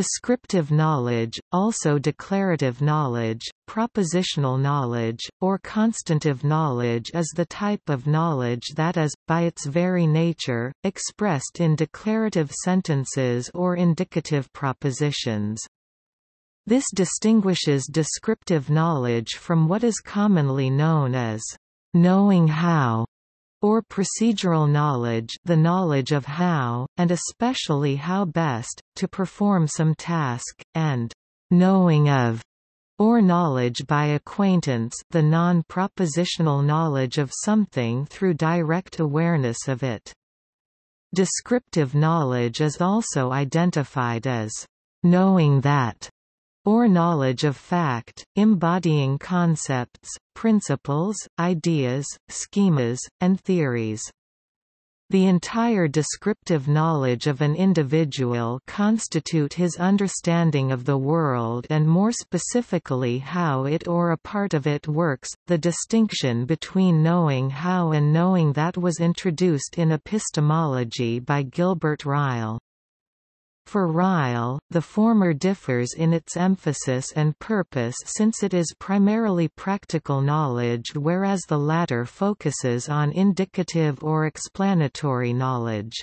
Descriptive knowledge, also declarative knowledge, propositional knowledge, or constantive knowledge is the type of knowledge that is, by its very nature, expressed in declarative sentences or indicative propositions. This distinguishes descriptive knowledge from what is commonly known as knowing how or procedural knowledge the knowledge of how, and especially how best, to perform some task, and knowing of or knowledge by acquaintance the non-propositional knowledge of something through direct awareness of it. Descriptive knowledge is also identified as knowing that or knowledge of fact, embodying concepts, principles, ideas, schemas, and theories. The entire descriptive knowledge of an individual constitute his understanding of the world and more specifically how it or a part of it works. The distinction between knowing how and knowing that was introduced in epistemology by Gilbert Ryle. For Ryle, the former differs in its emphasis and purpose since it is primarily practical knowledge whereas the latter focuses on indicative or explanatory knowledge.